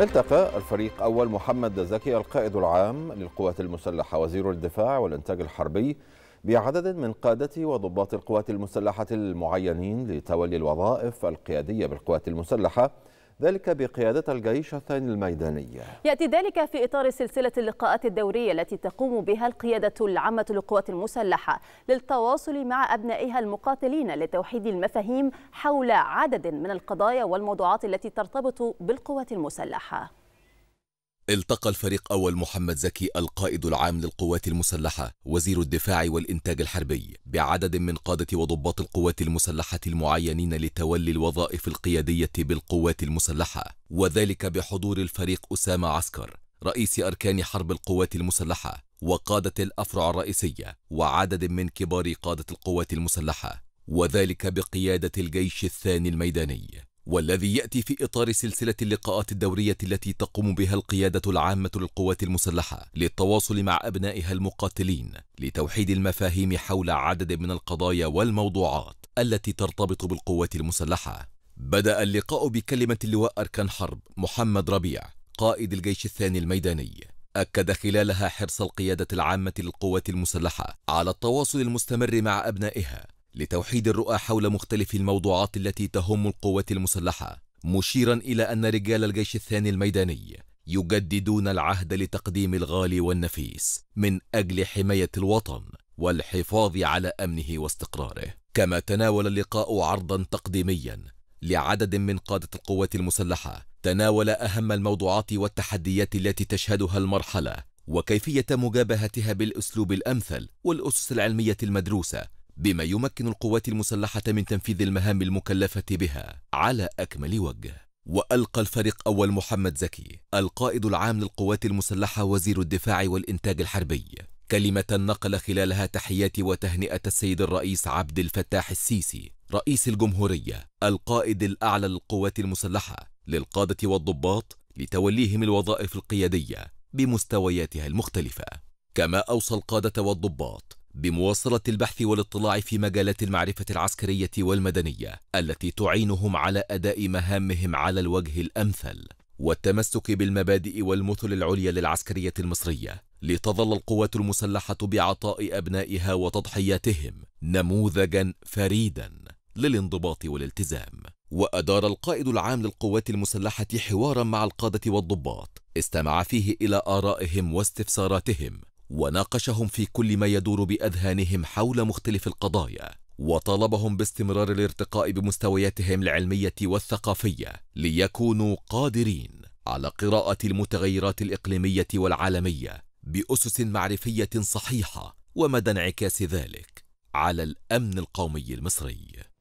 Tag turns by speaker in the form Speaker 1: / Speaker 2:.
Speaker 1: التقى الفريق أول محمد زكي القائد العام للقوات المسلحة وزير الدفاع والإنتاج الحربي بعدد من قادة وضباط القوات المسلحة المعينين لتولي الوظائف القيادية بالقوات المسلحة ذلك بقيادة الجيش الثاني الميداني
Speaker 2: يأتي ذلك في إطار سلسلة اللقاءات الدورية التي تقوم بها القيادة العامة للقوات المسلحة للتواصل مع أبنائها المقاتلين لتوحيد المفاهيم حول عدد من القضايا والموضوعات التي ترتبط بالقوات المسلحة
Speaker 1: التقى الفريق أول محمد زكي القائد العام للقوات المسلحة وزير الدفاع والإنتاج الحربي بعدد من قادة وضباط القوات المسلحة المعينين لتولي الوظائف القيادية بالقوات المسلحة وذلك بحضور الفريق أسامة عسكر رئيس أركان حرب القوات المسلحة وقادة الأفرع الرئيسية وعدد من كبار قادة القوات المسلحة وذلك بقيادة الجيش الثاني الميداني والذي يأتي في إطار سلسلة اللقاءات الدورية التي تقوم بها القيادة العامة للقوات المسلحة للتواصل مع أبنائها المقاتلين لتوحيد المفاهيم حول عدد من القضايا والموضوعات التي ترتبط بالقوات المسلحة بدأ اللقاء بكلمة اللواء أركان حرب محمد ربيع قائد الجيش الثاني الميداني أكد خلالها حرص القيادة العامة للقوات المسلحة على التواصل المستمر مع أبنائها لتوحيد الرؤى حول مختلف الموضوعات التي تهم القوات المسلحة مشيرا إلى أن رجال الجيش الثاني الميداني يجددون العهد لتقديم الغالي والنفيس من أجل حماية الوطن والحفاظ على أمنه واستقراره كما تناول اللقاء عرضا تقديميا لعدد من قادة القوات المسلحة تناول أهم الموضوعات والتحديات التي تشهدها المرحلة وكيفية مجابهتها بالأسلوب الأمثل والأسس العلمية المدروسة بما يمكن القوات المسلحة من تنفيذ المهام المكلفة بها على أكمل وجه وألقى الفريق أول محمد زكي القائد العام للقوات المسلحة وزير الدفاع والإنتاج الحربي كلمة نقل خلالها تحيات وتهنئة السيد الرئيس عبد الفتاح السيسي رئيس الجمهورية القائد الأعلى للقوات المسلحة للقادة والضباط لتوليهم الوظائف القيادية بمستوياتها المختلفة كما أوصى القادة والضباط بمواصلة البحث والاطلاع في مجالات المعرفة العسكرية والمدنية التي تعينهم على أداء مهامهم على الوجه الأمثل والتمسك بالمبادئ والمثل العليا للعسكرية المصرية لتظل القوات المسلحة بعطاء أبنائها وتضحياتهم نموذجا فريدا للانضباط والالتزام وأدار القائد العام للقوات المسلحة حوارا مع القادة والضباط استمع فيه إلى آرائهم واستفساراتهم وناقشهم في كل ما يدور باذهانهم حول مختلف القضايا وطالبهم باستمرار الارتقاء بمستوياتهم العلميه والثقافيه ليكونوا قادرين على قراءه المتغيرات الاقليميه والعالميه باسس معرفيه صحيحه ومدى انعكاس ذلك على الامن القومي المصري